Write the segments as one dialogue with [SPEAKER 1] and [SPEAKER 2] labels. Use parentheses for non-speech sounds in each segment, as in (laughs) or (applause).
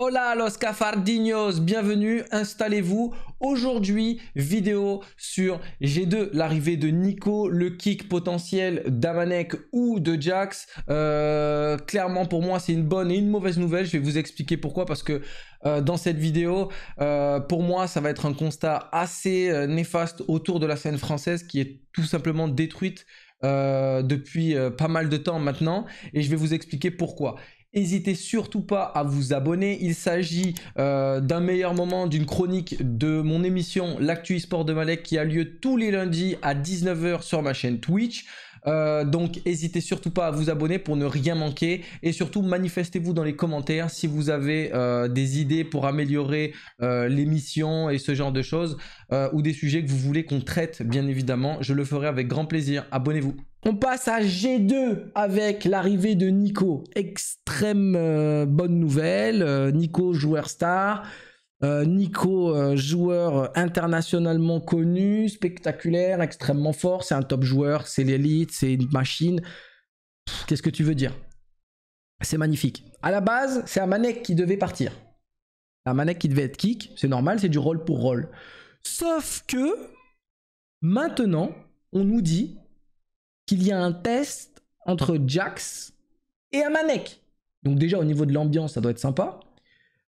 [SPEAKER 1] Hola los cafardinos, bienvenue, installez-vous. Aujourd'hui, vidéo sur G2, l'arrivée de Nico, le kick potentiel d'Amanek ou de Jax. Euh, clairement, pour moi, c'est une bonne et une mauvaise nouvelle. Je vais vous expliquer pourquoi, parce que euh, dans cette vidéo, euh, pour moi, ça va être un constat assez néfaste autour de la scène française qui est tout simplement détruite depuis pas mal de temps maintenant et je vais vous expliquer pourquoi. N'hésitez surtout pas à vous abonner. Il s'agit euh, d'un meilleur moment, d'une chronique de mon émission L'actu e-sport de Malek qui a lieu tous les lundis à 19h sur ma chaîne Twitch. Euh, donc n'hésitez surtout pas à vous abonner pour ne rien manquer et surtout manifestez-vous dans les commentaires si vous avez euh, des idées pour améliorer euh, l'émission et ce genre de choses ou des sujets que vous voulez qu'on traite bien évidemment, je le ferai avec grand plaisir, abonnez-vous. On passe à G2 avec l'arrivée de Nico, extrême bonne nouvelle, Nico joueur star, euh, Nico, euh, joueur internationalement connu, spectaculaire, extrêmement fort, c'est un top joueur, c'est l'élite, c'est une machine. Qu'est-ce que tu veux dire C'est magnifique. À la base, c'est Amanek qui devait partir. Amanek qui devait être kick, c'est normal, c'est du rôle pour rôle. Sauf que maintenant, on nous dit qu'il y a un test entre Jax et Amanek. Donc déjà au niveau de l'ambiance, ça doit être sympa.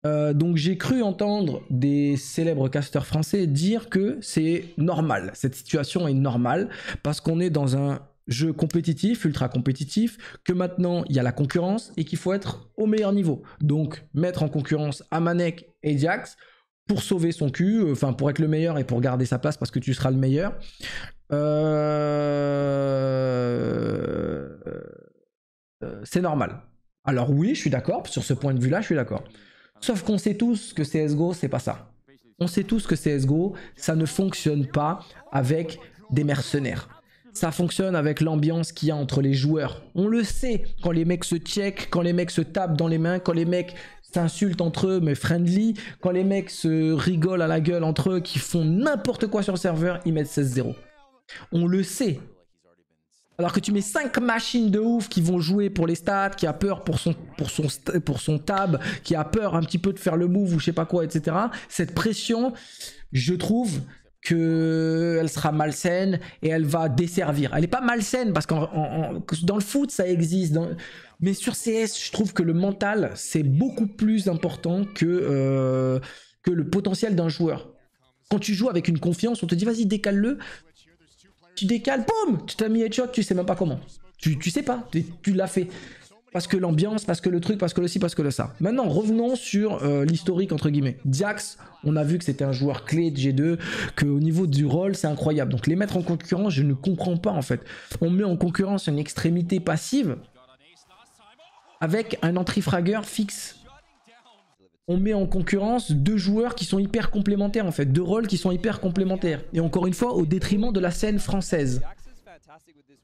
[SPEAKER 1] Euh, donc j'ai cru entendre des célèbres casteurs français dire que c'est normal, cette situation est normale, parce qu'on est dans un jeu compétitif, ultra compétitif, que maintenant il y a la concurrence et qu'il faut être au meilleur niveau. Donc mettre en concurrence Amanek et Diax pour sauver son cul, euh, enfin pour être le meilleur et pour garder sa place parce que tu seras le meilleur. Euh, c'est normal. Alors oui, je suis d'accord, sur ce point de vue-là, je suis d'accord. Sauf qu'on sait tous que CSGO, c'est pas ça. On sait tous que CSGO, ça ne fonctionne pas avec des mercenaires. Ça fonctionne avec l'ambiance qu'il y a entre les joueurs. On le sait, quand les mecs se check, quand les mecs se tapent dans les mains, quand les mecs s'insultent entre eux mais friendly, quand les mecs se rigolent à la gueule entre eux, qui font n'importe quoi sur le serveur, ils mettent 16-0. On le sait, alors que tu mets 5 machines de ouf qui vont jouer pour les stats, qui a peur pour son, pour son, pour son tab, qui a peur un petit peu de faire le move ou je sais pas quoi, etc. Cette pression, je trouve que elle sera malsaine et elle va desservir. Elle est pas malsaine parce qu'en dans le foot ça existe, mais sur CS je trouve que le mental c'est beaucoup plus important que euh, que le potentiel d'un joueur. Quand tu joues avec une confiance, on te dit vas-y décale-le, tu décales, boum, tu t'as mis headshot, tu sais même pas comment. Tu, sais pas, tu, l'as fait. Parce que l'ambiance, parce que le truc, parce que le ci, parce que le ça. Maintenant, revenons sur euh, l'historique, entre guillemets. Diax, on a vu que c'était un joueur clé de G2, qu'au niveau du rôle, c'est incroyable. Donc les mettre en concurrence, je ne comprends pas en fait. On met en concurrence une extrémité passive avec un fragger fixe on met en concurrence deux joueurs qui sont hyper complémentaires en fait, deux rôles qui sont hyper complémentaires. Et encore une fois, au détriment de la scène française.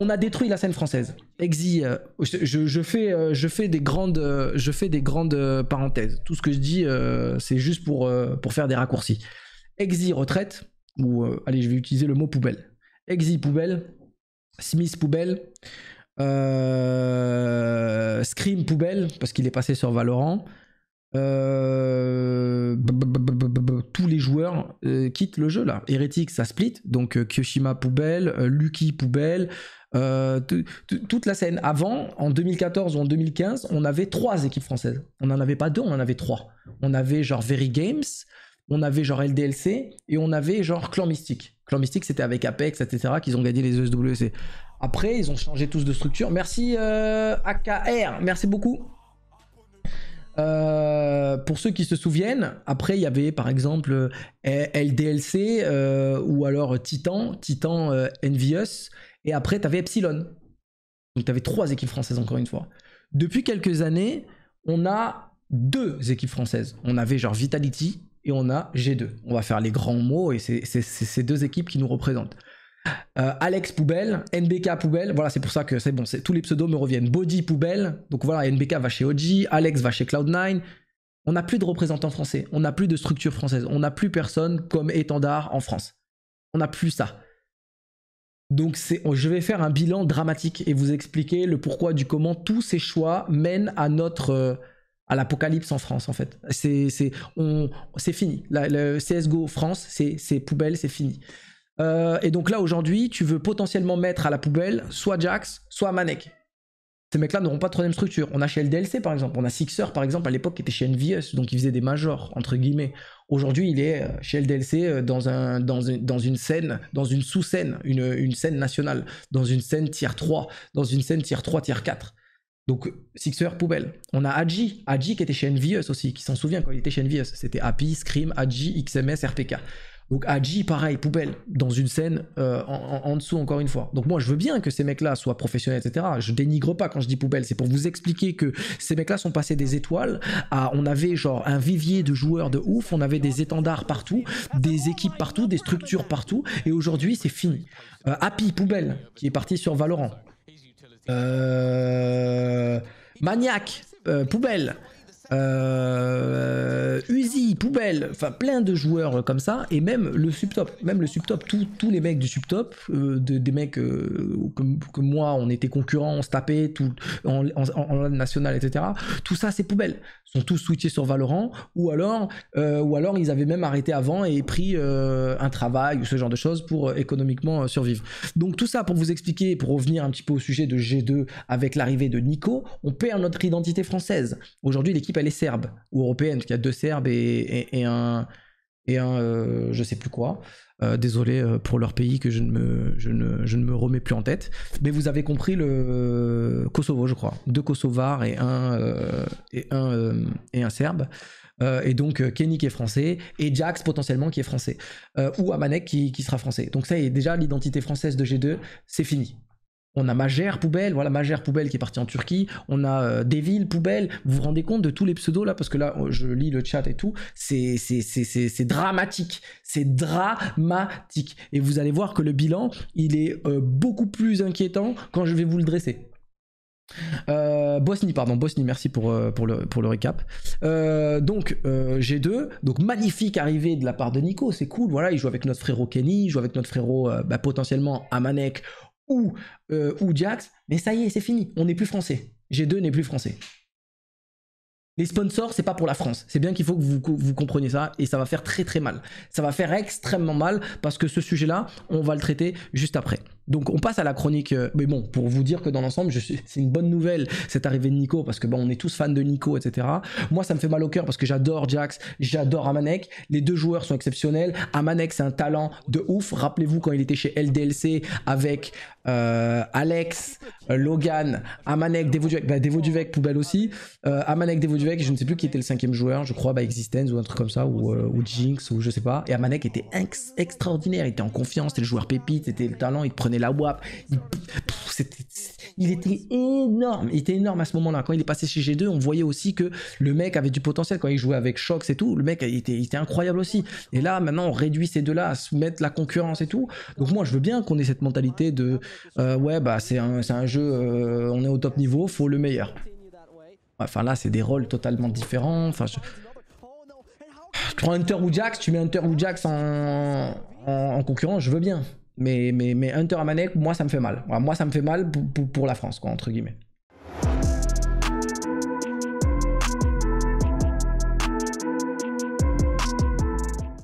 [SPEAKER 1] On a détruit la scène française. Exi, euh, je, fais, euh, je, fais, des grandes, euh, je fais des grandes parenthèses. Tout ce que je dis, c'est juste pour, pour faire des raccourcis. Exi retraite, ou allez, je vais utiliser le mot poubelle. Exi poubelle, Smith poubelle, Scream poubelle, parce qu'il est passé sur Valorant. Euh, tous les joueurs euh, quittent le jeu là. Hérétique, ça split. Donc euh, Kyoshima poubelle, Lucky poubelle. toute la scène. Avant, en 2014 ou en 2015, on avait trois équipes françaises. On n'en avait pas deux, on en avait trois. On avait genre Very Games, on avait genre LDLC et on avait genre Clan Mystique. Clan Mystique, c'était avec Apex, etc. qu'ils ont gagné les ESWC. Après, ils ont changé tous de structure. Merci AKR, merci beaucoup. Euh, pour ceux qui se souviennent, après il y avait par exemple euh, LDLC euh, ou alors Titan, Titan Envious, et après tu avais Epsilon. Donc tu avais trois équipes françaises encore une fois. Depuis quelques années, on a deux équipes françaises. On avait genre Vitality et on a G2. On va faire les grands mots et c'est ces deux équipes qui nous représentent. Euh, Alex Poubelle, NBK Poubelle, voilà, c'est pour ça que c'est bon, tous les pseudos me reviennent. Body Poubelle, donc voilà, NBK va chez OG, Alex va chez Cloud9. On n'a plus de représentants français, on n'a plus de structure française, on n'a plus personne comme étendard en France. On n'a plus ça. Donc je vais faire un bilan dramatique et vous expliquer le pourquoi du comment tous ces choix mènent à notre euh, à l'apocalypse en France en fait. C'est fini. le CS:GO France, c'est poubelle, c'est fini. Euh, et donc là, aujourd'hui, tu veux potentiellement mettre à la poubelle soit Jax, soit Manek. Ces mecs-là n'auront pas de troisième structure. On a chez LDLC par exemple, on a Sixer par exemple à l'époque qui était chez Envious, donc il faisait des majors entre guillemets. Aujourd'hui il est euh, chez LDLC euh, dans, dans, une, scène, dans une sous-scène, une, scène nationale, dans une scène tier 3, dans une scène tier 3, tier 4. Donc Sixer poubelle. On a Adji, Adji qui était chez Envious aussi, qui s'en souvient quand il était chez Envious. C'était Happy, Scream, Adji, XMS, RPK. Donc Adji, pareil, poubelle, dans une scène euh, en, dessous, encore une fois. Donc moi, je veux bien que ces mecs-là soient professionnels, etc. Je dénigre pas quand je dis poubelle, c'est pour vous expliquer que ces mecs-là sont passés des étoiles à... On avait genre un vivier de joueurs de ouf, on avait des étendards partout, des équipes partout, des structures partout, et aujourd'hui, c'est fini. Euh, Happy, poubelle, qui est parti sur Valorant. Euh, Maniac, poubelle euh, Uzi, Poubelle, enfin plein de joueurs comme ça, et même le subtop, même le subtop, tous les mecs du subtop, euh, de, des mecs euh, que, moi on était concurrents, on se tapait tout, en, en, national, etc. Tout ça c'est Poubelle, Ils sont tous switchés sur Valorant, ou alors, euh, ou alors ils avaient même arrêté avant et pris un travail ou ce genre de choses pour économiquement survivre. Donc tout ça pour vous expliquer, pour revenir un petit peu au sujet de G2 avec l'arrivée de Nico, on perd notre identité française. Aujourd'hui l'équipe elle est serbe ou européenne, parce qu'il y a deux serbes et, un et un euh, je sais plus quoi. Euh, désolé euh, pour leur pays que je ne, me, je, ne, je ne me remets plus en tête. Mais vous avez compris le Kosovo, je crois. Deux Kosovars et un, et un, et un Serbe. et donc Kenny qui est français et Jax potentiellement qui est français. ou Amanek qui, qui, sera français. Donc ça y est, déjà l'identité française de G2, c'est fini. On a Magère Poubelle, voilà Magère Poubelle qui est parti en Turquie. On a euh, Deville Poubelle. Vous vous rendez compte de tous les pseudos là Parce que là, euh, je lis le chat et tout. C'est dramatique. C'est dramatique. Et vous allez voir que le bilan, il est euh, beaucoup plus inquiétant quand je vais vous le dresser. Euh, Bosnie, pardon, Bosnie, merci pour, pour, le, pour récap. donc, G2, donc magnifique arrivée de la part de Nico, c'est cool, voilà, il joue avec notre frérot Kenny, il joue avec notre frérot bah, potentiellement Amanek ou, euh, ou Jax, mais ça y est, c'est fini, on n'est plus français. G2 n'est plus français. Les sponsors, c'est pas pour la France. C'est bien qu'il faut que vous, vous, compreniez ça et ça va faire très très mal. Ça va faire extrêmement mal parce que ce sujet-là, on va le traiter juste après. Donc on passe à la chronique, euh, mais bon, pour vous dire que dans l'ensemble, (laughs) c'est une bonne nouvelle cette arrivée de Nico, parce que bon, on est tous fans de Nico, etc. Moi, ça me fait mal au cœur parce que j'adore Jax, j'adore Amanek, les deux joueurs sont exceptionnels. Amanek, c'est un talent de ouf. Rappelez-vous quand il était chez LDLC avec euh, Alex, Logan, Amanek, Devo Duvek, bah, poubelle aussi. Euh, Amanek, du je ne sais plus qui était le cinquième joueur, je crois, bah, Existence ou un truc comme ça, ou, euh, Jinx, ou je sais pas. Et Amanek était extraordinaire, il était en confiance, c'était le joueur pépite, c'était le talent, il prenait la Il, était énorme. Il était énorme à ce moment-là. Quand il est passé chez G2, on voyait aussi que le mec avait du potentiel. Quand il jouait avec Shox et tout, le mec était, incroyable aussi. Et là, maintenant, on réduit ces deux-là à mettre la concurrence et tout. Donc moi, je veux bien qu'on ait cette mentalité de euh, ouais, bah c'est un, jeu, euh, on est au top niveau, faut le meilleur. Enfin là, c'est des rôles totalement différents. Enfin, tu prends Hunter ou Jax, tu mets Hunter ou Jax en concurrence, je veux bien. Mais, mais, mais Hunter moi, ça me fait mal. Moi, ça me fait mal pour, la France, quoi, entre guillemets.